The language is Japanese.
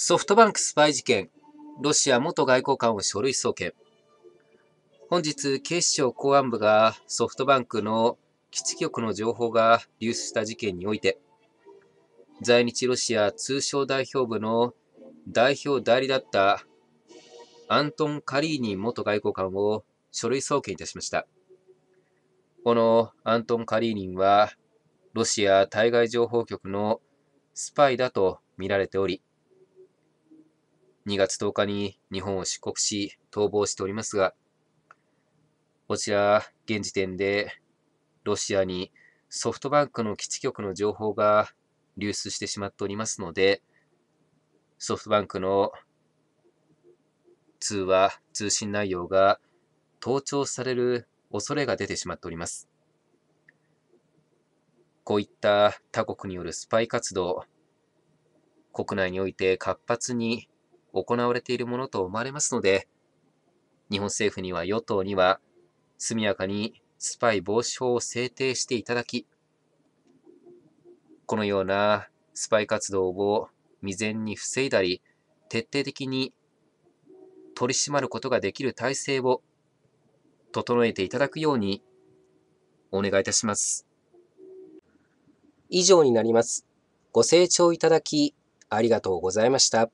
ソフトバンクスパイ事件、ロシア元外交官を書類送検。本日、警視庁公安部がソフトバンクの基地局の情報が流出した事件において、在日ロシア通商代表部の代表代理だったアントン・カリーニ元外交官を書類送検いたしました。このアントン・カリーニンは、ロシア対外情報局のスパイだと見られており、2月10日に日本を出国し、逃亡しておりますが、こちら、現時点で、ロシアにソフトバンクの基地局の情報が流出してしまっておりますので、ソフトバンクの通話、通信内容が盗聴される恐れが出てしまっております。こういった他国によるスパイ活動、国内において活発に行われているものと思われますので、日本政府には与党には速やかにスパイ防止法を制定していただき、このようなスパイ活動を未然に防いだり、徹底的に取り締まることができる体制を整えていただくようにお願いいたします。以上になります。ご清聴いただきありがとうございました。